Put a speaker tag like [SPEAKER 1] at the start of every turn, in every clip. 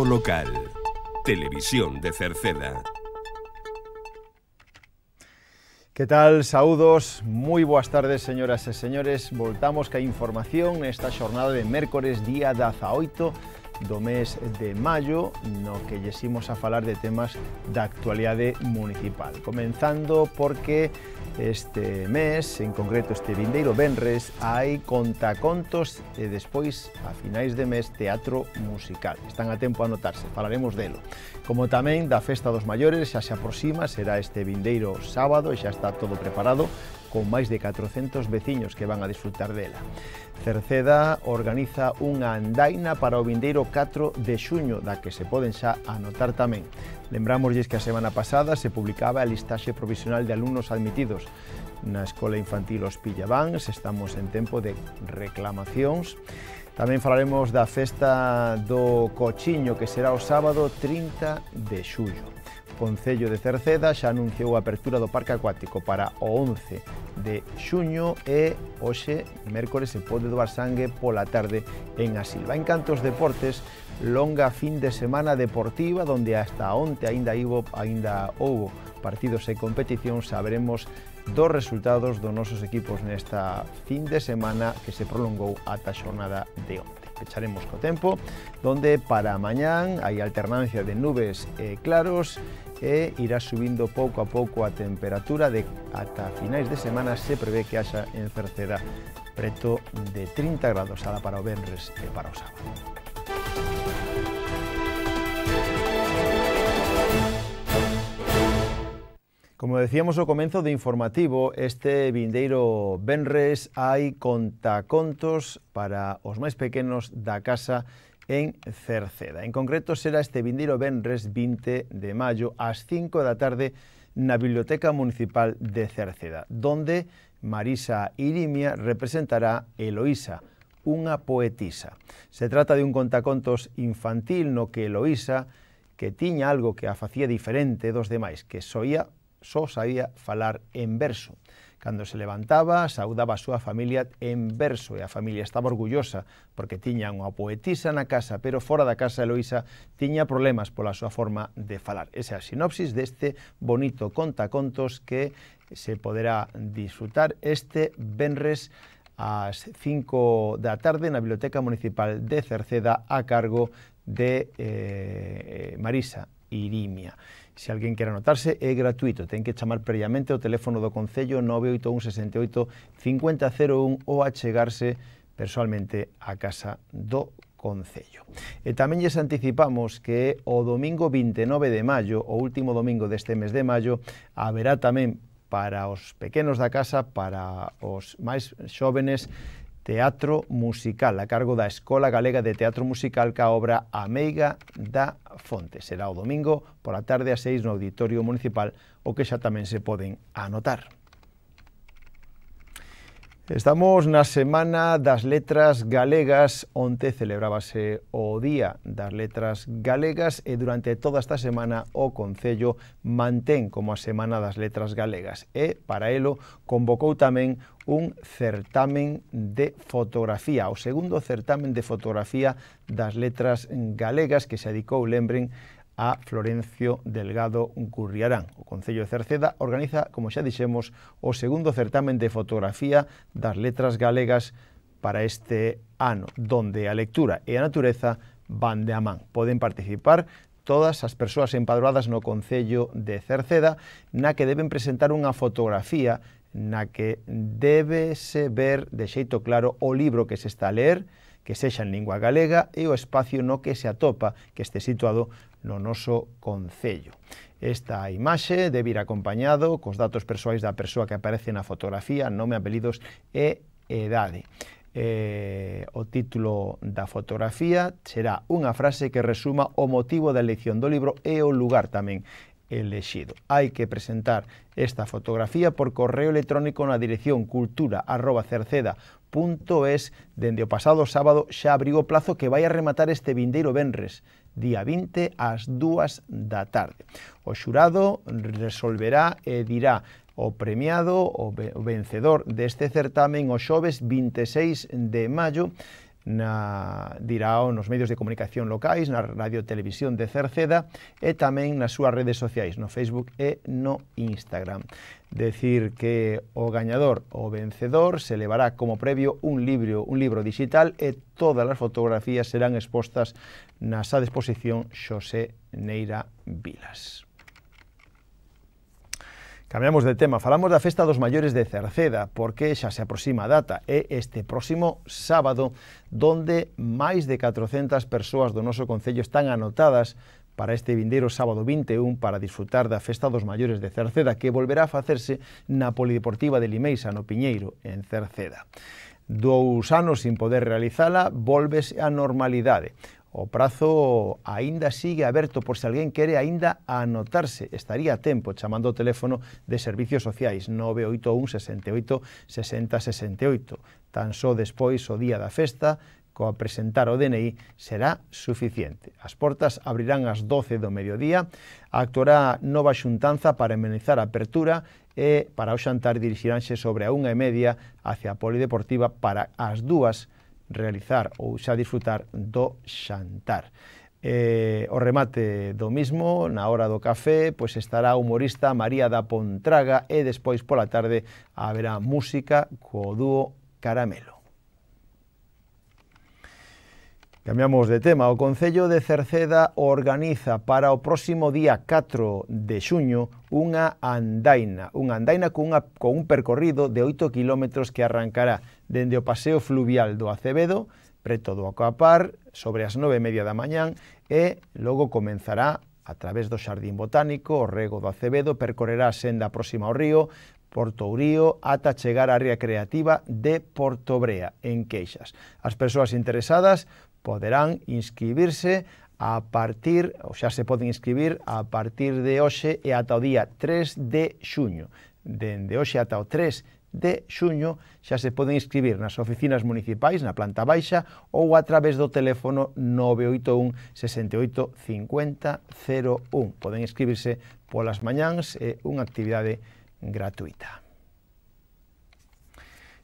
[SPEAKER 1] local. Televisión de Cerceda.
[SPEAKER 2] ¿Qué tal? Saudos. Muy buenas tardes, señoras y señores. Voltamos con información esta jornada de miércoles, día 18 do mes de maio no que lles a falar de temas da actualidade municipal. Comenzando porque este mes, en concreto este vindeiro Benres, hai contacontos e despois, a finais de mes, teatro musical. Están a tempo a anotarse, falaremos delo. Como tamén da Festa dos Maiores, xa se aproxima, será este vindeiro sábado e xa está todo preparado con máis de 400 veciños que van a disfrutar dela. Cerceda organiza unha andaina para o vindeiro 4 de xuño, da que se poden xa anotar tamén. Lembramoslles que a semana pasada se publicaba a listaxe provisional de alumnos admitidos. Na Escola Infantil Os Pillavans estamos en tempo de reclamacións. Tamén falaremos da festa do Cochiño, que será o sábado 30 de xullo. Concello de Cerceda xa anunciou a apertura do parque acuático para o 11 de xuño e hoxe, mércores, se pode doar sangue pola tarde en Asilva. En cantos deportes, longa fin de semana deportiva donde hasta onte aínda houve, aínda houbo partidos e competicións, saberemos dos resultados dos nosos equipos nesta fin de semana que se prolongou ata a xornada de onte. Echaremos co tempo, donde para mañán hai alternancia de nubes e claros e irá subindo pouco a pouco a temperatura de ata finais de semana se prevé que haxa en Cerceda preto de 30 grados ala para o Benres e para o sábado. Como decíamos ao comenzo do informativo, este vindeiro Benres hai contacontos para os máis pequenos da casa en Cerceda. En concreto, será este vindeiro venres 20 de maio ás 5 da tarde na Biblioteca Municipal de Cerceda, donde Marisa Irimia representará Eloísa, unha poetisa. Se trata de un contacontos infantil no que Eloísa, que tiña algo que a facía diferente dos demais, que soía só sabía falar en verso. Cando se levantaba, saudaba a súa familia en verso e a familia estaba orgullosa porque tiñan unha poetisa na casa, pero fora da casa Eloísa tiña problemas pola súa forma de falar. Esa é a sinopsis deste bonito contacontos que se poderá disfrutar este Benres ás 5 da tarde na Biblioteca Municipal de Cerceda a cargo de eh, Marisa Irimia. Se alguén quer anotarse, é gratuito, ten que chamar previamente ao teléfono do Concello 981 68 5001 ou achegarse persoalmente á casa do Concello. E tamén lles anticipamos que o domingo 29 de maio, o último domingo deste mes de maio, haberá tamén para os pequenos da casa, para os máis xóvenes, Teatro Musical, a cargo da Escola Galega de Teatro Musical ca obra Ameiga da Fonte. Será o domingo pola tarde a seis no Auditorio Municipal, o que xa tamén se poden anotar. Estamos na Semana das Letras Galegas, onte celebrábase o Día das Letras Galegas e durante toda esta semana o Concello mantén como a Semana das Letras Galegas e, para elo, convocou tamén un certamen de fotografía, o segundo certamen de fotografía das letras galegas que se adicou, lembren, a Florencio Delgado Curriarán. O Concello de Cerceda organiza, como xa dixemos, o segundo certamen de fotografía das letras galegas para este ano, donde a lectura e a natureza van de a man. Poden participar todas as persoas empadroadas no Concello de Cerceda na que deben presentar unha fotografía na que debese ver de xeito claro o libro que se está a ler, que sexa en lingua galega e o espacio no que se atopa que este situado no noso Concello. Esta imaxe debe ir acompañado cos datos persoais da persoa que aparece na fotografía, nome, apelidos e edade eh, o título da fotografía será unha frase que resuma o motivo da elección do libro e o lugar tamén elexido. Hai que presentar esta fotografía por correo electrónico na dirección cultura arroba cerceda Punto.es dende o pasado sábado xa abriu o plazo que vai a rematar este vindeiro venres, día 20 ás 2 da tarde. O xurado resolverá e dirá o premiado, o vencedor deste certamen o xoves 26 de maio na dirao nos medios de comunicación locais, na radio televisión de Cerceda e tamén nas súas redes sociais, no Facebook e no Instagram. Decir que o gañador ou vencedor se levará como previo un libro, un libro digital e todas as fotografías serán expostas na sa disposición Xosé Neira Vilas. Cambiamos de tema, falamos da Festa dos Maiores de Cerceda, porque xa se aproxima a data, é este próximo sábado, donde máis de 400 persoas do noso Concello están anotadas para este vindeiro sábado 21 para disfrutar da Festa dos Maiores de Cerceda, que volverá a facerse na Polideportiva de Limeixa, no Piñeiro, en Cerceda. Dous anos sin poder realizala, volves a normalidade. O prazo aínda sigue aberto por se alguén quere aínda anotarse. Estaría a tempo chamando o teléfono de Servicios Sociais 981 68 60 68. Tan só despois o día da festa coa presentar o DNI será suficiente. As portas abrirán ás 12 do mediodía, actuará nova xuntanza para amenizar a apertura e para o xantar dirixiránse sobre a unha e media hacia a Polideportiva para as dúas realizar ou xa disfrutar do xantar. Eh, o remate do mismo, na hora do café, pois estará a humorista María da Pontraga e despois pola tarde haberá música co dúo Caramelo. Cambiamos de tema. O Concello de Cerceda organiza para o próximo día 4 de xuño unha andaina, unha andaina cunha, con un percorrido de 8 km que arrancará dende o paseo fluvial do Acevedo, preto do Acapar, sobre as 9 e media da mañán, e logo comenzará a través do Xardín Botánico, o Rego do Acevedo, percorrerá a senda próxima ao río, Porto Urío ata chegar á área creativa de Portobrea, en Queixas. As persoas interesadas poderán inscribirse a partir, ou xa se poden inscribir a partir de hoxe e ata o día 3 de xuño. Dende hoxe ata o 3 de xuño xa se poden inscribir nas oficinas municipais na planta baixa ou a través do teléfono 981 68 50 01. Poden inscribirse polas mañáns e unha actividade gratuita.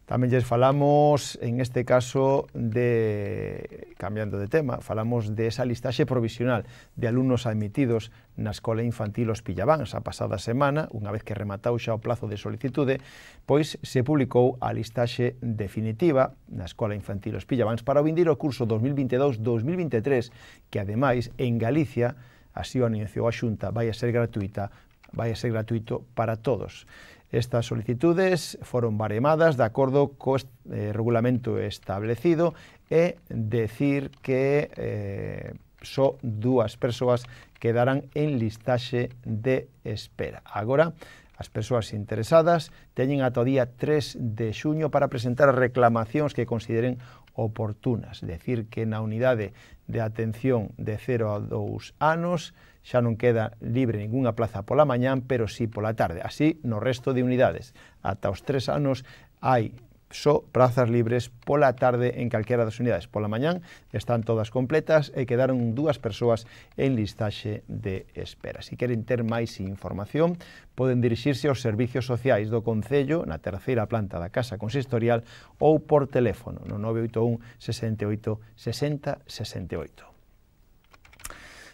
[SPEAKER 2] Tamén lles falamos, en este caso, de cambiando de tema, falamos de esa listaxe provisional de alumnos admitidos na Escola Infantil Os Pillabans. a pasada semana, unha vez que rematou xa o plazo de solicitude, pois se publicou a listaxe definitiva na Escola Infantil Os Pillabans para o vindir o curso 2022-2023, que ademais en Galicia, así o anunciou a Xunta, vai a ser gratuita vai a ser gratuito para todos. Estas solicitudes foron baremadas de acordo co eh, regulamento establecido e decir que eh, só dúas persoas quedarán en listaxe de espera. Agora, As persoas interesadas teñen ata o día 3 de xuño para presentar reclamacións que consideren oportunas, decir que na unidade de atención de 0 a 2 anos xa non queda libre ningunha plaza pola mañán, pero sí pola tarde. Así, no resto de unidades, ata os 3 anos hai só prazas libres pola tarde en calquera das unidades. Pola mañán están todas completas e quedaron dúas persoas en listaxe de espera. Se si queren ter máis información, poden dirixirse aos servicios sociais do Concello na terceira planta da Casa Consistorial ou por teléfono no 981 68 60 68.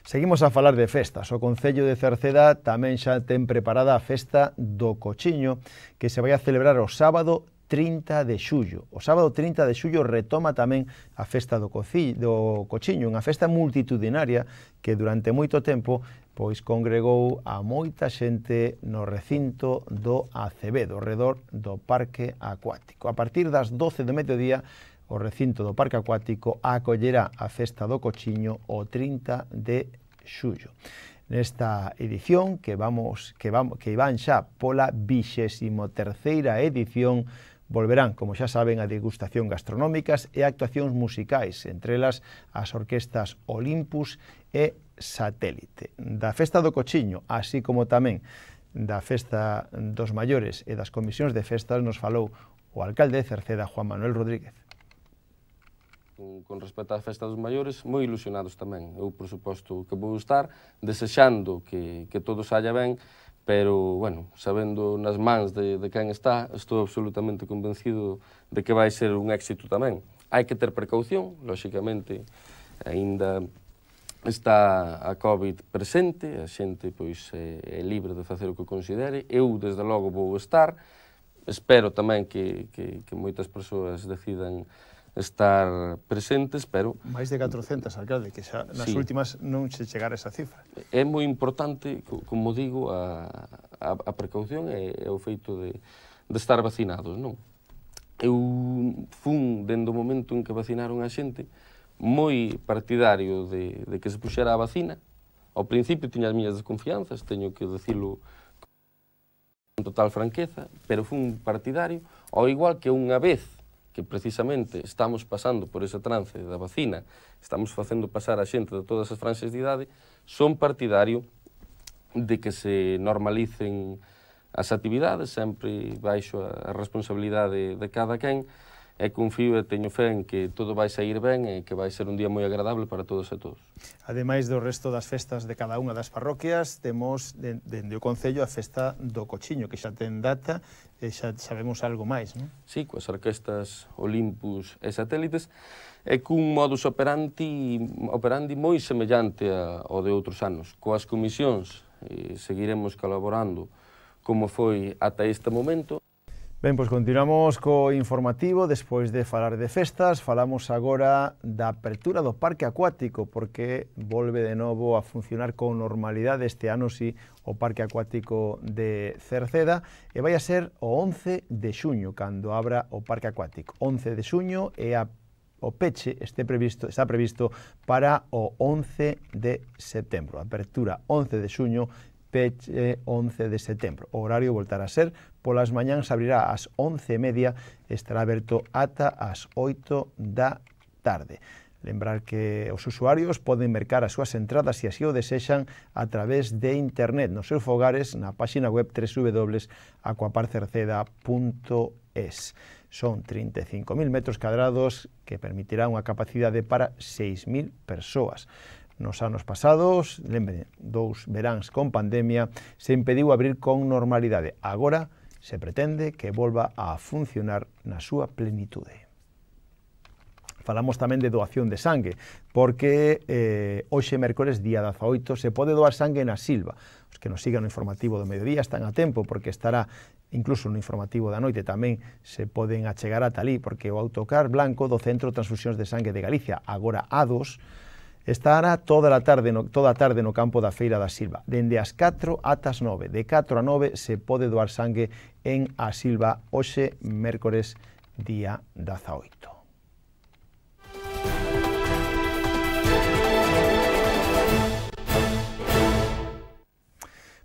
[SPEAKER 2] Seguimos a falar de festas. O Concello de Cerceda tamén xa ten preparada a festa do Cochiño, que se vai a celebrar o sábado 30 de xullo. O sábado 30 de xullo retoma tamén a festa do, coci, do cochiño, unha festa multitudinaria que durante moito tempo pois congregou a moita xente no recinto do do redor do Parque Acuático. A partir das 12 do mediodía, o recinto do Parque Acuático acollerá a festa do cochiño o 30 de xullo nesta edición que vamos que vamos que van xa pola 23ª edición Volverán, como xa saben, a degustación gastronómicas e actuacións musicais, entre elas as orquestas Olympus e Satélite. Da Festa do Cochiño, así como tamén da Festa dos Maiores e das Comisións de Festas nos falou o alcalde de Cerceda, Juan Manuel Rodríguez
[SPEAKER 1] mm, con respecto á festa dos maiores, moi ilusionados tamén. Eu, por suposto, que vou estar desexando que, que todo saia ben, pero, bueno, sabendo nas mans de, de quen está, estou absolutamente convencido de que vai ser un éxito tamén. Hai que ter precaución, lóxicamente, aínda está a COVID presente, a xente pois é, eh, é libre de facer o que considere. Eu, desde logo, vou estar. Espero tamén que, que, que moitas persoas decidan estar presentes, pero...
[SPEAKER 2] Máis de 400, alcalde, que xa nas sí. últimas non se a esa cifra.
[SPEAKER 1] É moi importante, como digo, a, a, a precaución e, e o feito de, de estar vacinados, non?
[SPEAKER 2] Eu fun,
[SPEAKER 1] dende o momento en que vacinaron a xente, moi partidario de, de que se puxera a vacina. Ao principio tiña as miñas desconfianzas, teño que decirlo con total franqueza, pero fun partidario, ao igual que unha vez que precisamente estamos pasando por ese trance da vacina, estamos facendo pasar a xente de todas as franxas de idade, son partidario de que se normalicen as actividades, sempre baixo a responsabilidade de cada quen, e confío e teño fe en que todo vai sair ben e que vai ser un día moi agradable para todos e todos.
[SPEAKER 2] Ademais do resto das festas de cada unha das parroquias, temos dende o Concello a festa do Cochiño, que xa ten data e xa sabemos algo máis, non?
[SPEAKER 1] Sí, coas orquestas Olympus e satélites, e cun modus operandi, operandi moi semellante ao de outros anos. Coas comisións eh, seguiremos colaborando como foi ata este momento,
[SPEAKER 2] Ben, pois continuamos co informativo, despois de falar de festas, falamos agora da apertura do parque acuático, porque volve de novo a funcionar con normalidade este ano si o parque acuático de Cerceda, e vai a ser o 11 de xuño, cando abra o parque acuático. 11 de xuño é a o peche este previsto, está previsto para o 11 de setembro. Apertura 11 de xuño peche 11 de setembro. O horario voltará a ser polas mañáns abrirá ás 11:30 e estará aberto ata ás 8 da tarde. Lembrar que os usuarios poden mercar as súas entradas se así o desexan a través de internet nos seus fogares na páxina web www.acuaparcerceda.es. Son 35.000 metros cadrados que permitirá unha capacidade para 6.000 persoas. Nos anos pasados, lembre, dous veráns con pandemia, se impediu abrir con normalidade. Agora se pretende que volva a funcionar na súa plenitude. Falamos tamén de doación de sangue, porque eh, hoxe, mercores, día 18, se pode doar sangue na Silva. Os que nos sigan no informativo do mediodía están a tempo, porque estará incluso no informativo da noite tamén se poden achegar a talí, porque o autocar blanco do Centro de Transfusións de Sangue de Galicia, agora A2, Estará toda a tarde no, toda a tarde no campo da Feira da Silva, dende as 4 ata as 9. De 4 a 9 se pode doar sangue en a Silva hoxe, mércores, día 18.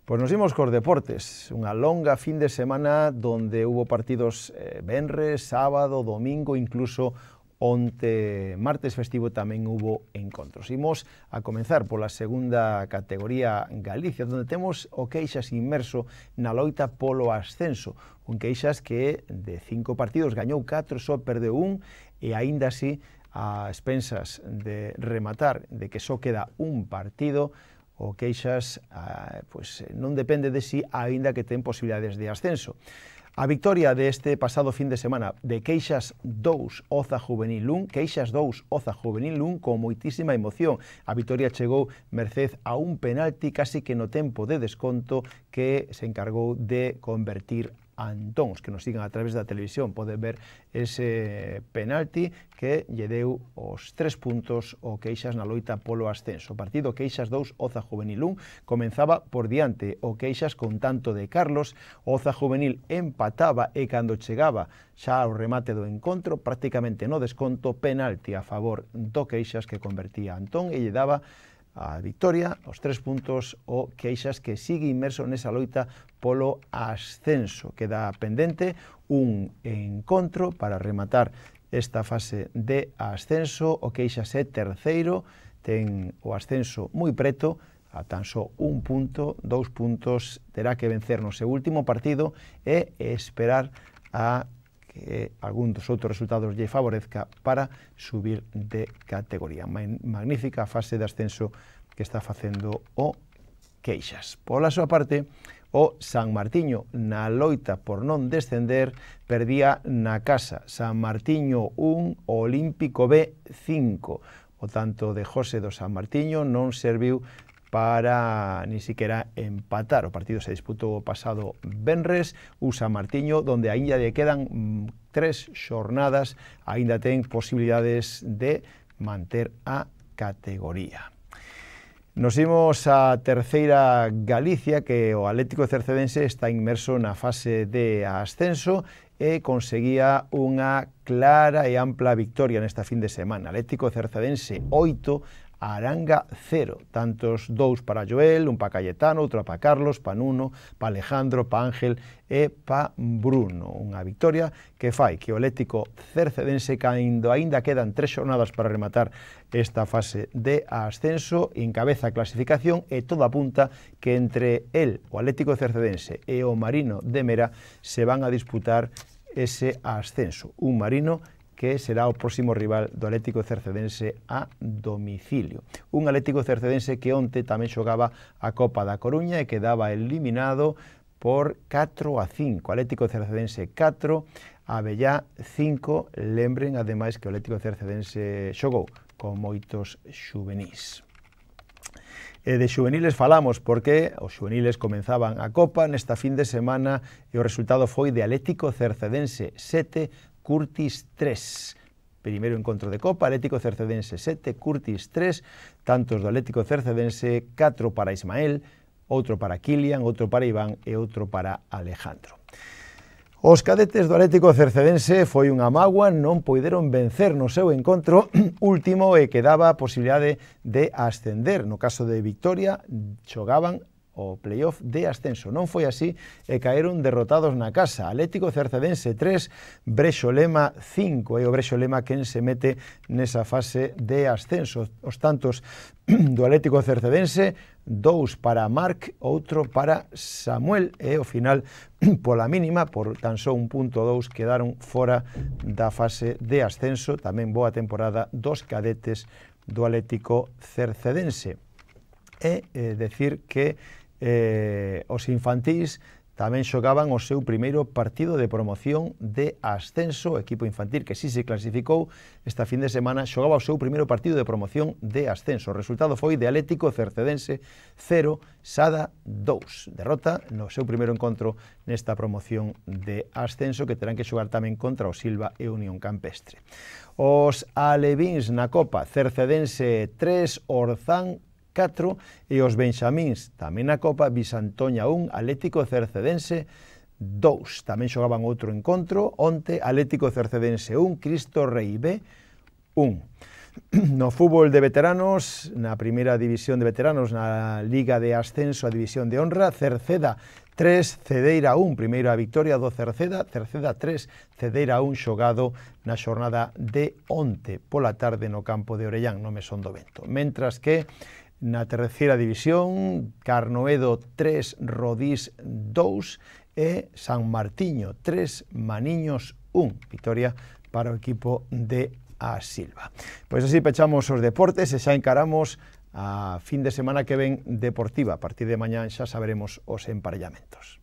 [SPEAKER 2] Pois nos imos cos deportes, unha longa fin de semana donde hubo partidos eh, venres, sábado, domingo, incluso Onte martes festivo tamén hubo encontros. Imos a comenzar pola segunda categoría Galicia, onde temos o Queixas inmerso na loita polo ascenso. Un Queixas que de cinco partidos gañou 4, só perdeu un e aínda así a expensas de rematar de que só queda un partido, o Queixas ah, pues, non depende de si, aínda que ten posibilidades de ascenso. A victoria deste pasado fin de semana de Queixas 2 Oza Juvenil 1, Queixas 2 Oza Juvenil 1 con moitísima emoción. A victoria chegou merced a un penalti casi que no tempo de desconto que se encargou de convertir Antóns, que nos sigan a través da televisión, poden ver ese penalti que lle deu os tres puntos o Queixas na loita polo ascenso. O partido Queixas 2, Oza Juvenil 1, comenzaba por diante o Queixas con tanto de Carlos, Oza Juvenil empataba e cando chegaba xa ao remate do encontro, prácticamente no desconto, penalti a favor do Queixas que convertía a Antón e lle daba a Victoria, os tres puntos, o Queixas que sigue inmerso nesa loita polo ascenso. Queda pendente un encontro para rematar esta fase de ascenso. O Queixas é terceiro, ten o ascenso moi preto, a tan só un punto, dous puntos, terá que vencer no seu último partido e esperar a e eh, algún dos outros resultados lle favorezca para subir de categoría. Magnífica fase de ascenso que está facendo o Queixas. Pola súa parte, o San Martiño na loita por non descender perdía na casa San Martiño 1, Olímpico B 5. O tanto de José do San Martiño non serviu para ni siquiera empatar. O partido se disputou o pasado Benres, Usa Martiño, donde aínda le quedan mm, tres xornadas, aínda ten posibilidades de manter a categoría. Nos imos a terceira Galicia, que o Atlético Cercedense está inmerso na fase de ascenso e conseguía unha clara e ampla victoria nesta fin de semana. Atlético Cercedense 8, a Aranga cero, tantos dous para Joel, un para Cayetano, outro para Carlos, para Nuno, para Alejandro, para Ángel e para Bruno. Unha victoria que fai que o Atlético Cercedense caindo aínda quedan tres xornadas para rematar esta fase de ascenso, encabeza a clasificación e toda apunta que entre el, o Atlético Cercedense e o Marino de Mera se van a disputar ese ascenso. Un Marino que será o próximo rival do Atlético Cercedense a domicilio. Un Atlético Cercedense que onte tamén xogaba a Copa da Coruña e quedaba eliminado por 4 a 5. Atlético Cercedense 4, Avellá 5. Lembren, ademais, que o Atlético Cercedense xogou con moitos xuvenís. E de xuveniles falamos porque os xuveniles comenzaban a Copa nesta fin de semana e o resultado foi de Atlético Cercedense 7, Curtis 3. Primeiro encontro de Copa, Atlético Cercedense 7, Curtis 3, tantos do Atlético Cercedense, 4 para Ismael, outro para Kilian, outro para Iván e outro para Alejandro. Os cadetes do Atlético Cercedense foi unha magua, non poideron vencer no seu encontro último e quedaba a posibilidade de ascender. No caso de Victoria, xogaban o playoff de ascenso. Non foi así e caeron derrotados na casa. Atlético Cercedense 3, Brexolema 5. E o Brexolema quen se mete nesa fase de ascenso. Os tantos do Atlético Cercedense, dous para Marc, outro para Samuel e o final pola mínima, por tan só un punto dous quedaron fora da fase de ascenso, tamén boa temporada dos cadetes do Atlético Cercedense. E eh, decir que eh, os infantís tamén xogaban o seu primeiro partido de promoción de ascenso, o equipo infantil que si se clasificou esta fin de semana, xogaba o seu primeiro partido de promoción de ascenso. O resultado foi de Atlético Cercedense 0, Sada 2. Derrota no seu primeiro encontro nesta promoción de ascenso que terán que xogar tamén contra o Silva e Unión Campestre. Os alevins na Copa, Cercedense 3, Orzán 4 e os Benxamins, tamén na Copa, Bisantoña 1, Atlético Cercedense 2. Tamén xogaban outro encontro, onte Atlético Cercedense 1, Cristo Rei B 1. No fútbol de veteranos, na primeira división de veteranos, na Liga de Ascenso a División de Honra, Cerceda 3, Cedeira 1, primeira victoria do Cerceda, Cerceda 3, Cedeira 1 xogado na xornada de onte pola tarde no campo de Orellán, no Mesón do Vento. Mentras que na terceira división, Carnoedo 3, Rodís 2 e San Martiño 3, Maniños 1. Victoria para o equipo de A Silva. Pois así pechamos os deportes e xa encaramos a fin de semana que ven deportiva. A partir de mañán xa saberemos os emparellamentos.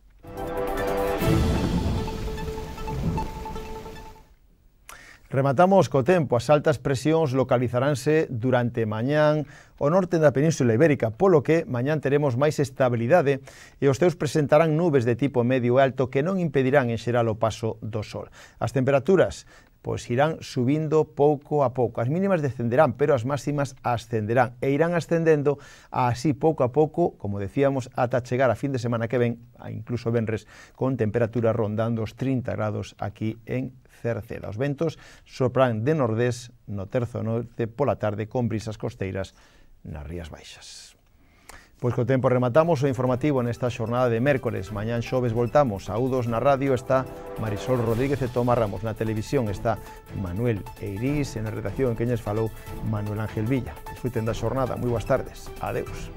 [SPEAKER 2] Rematamos co tempo, as altas presións localizaránse durante mañán o norte da Península Ibérica, polo que mañán teremos máis estabilidade e os teus presentarán nubes de tipo medio e alto que non impedirán en xeral o paso do sol. As temperaturas pois irán subindo pouco a pouco. As mínimas descenderán, pero as máximas ascenderán e irán ascendendo así pouco a pouco, como decíamos, ata chegar a fin de semana que ven, incluso venres, con temperaturas rondando os 30 grados aquí en Cerceda. Os ventos sopran de nordés no terzo norte pola tarde con brisas costeiras nas Rías Baixas. Pois co tempo rematamos o informativo nesta xornada de mércores. Mañán xoves voltamos. Saúdos na radio está Marisol Rodríguez e Toma Ramos. Na televisión está Manuel Eirís. En a redacción en Queñes falou Manuel Ángel Villa. Disfruten da xornada. Moi boas tardes. Adeus.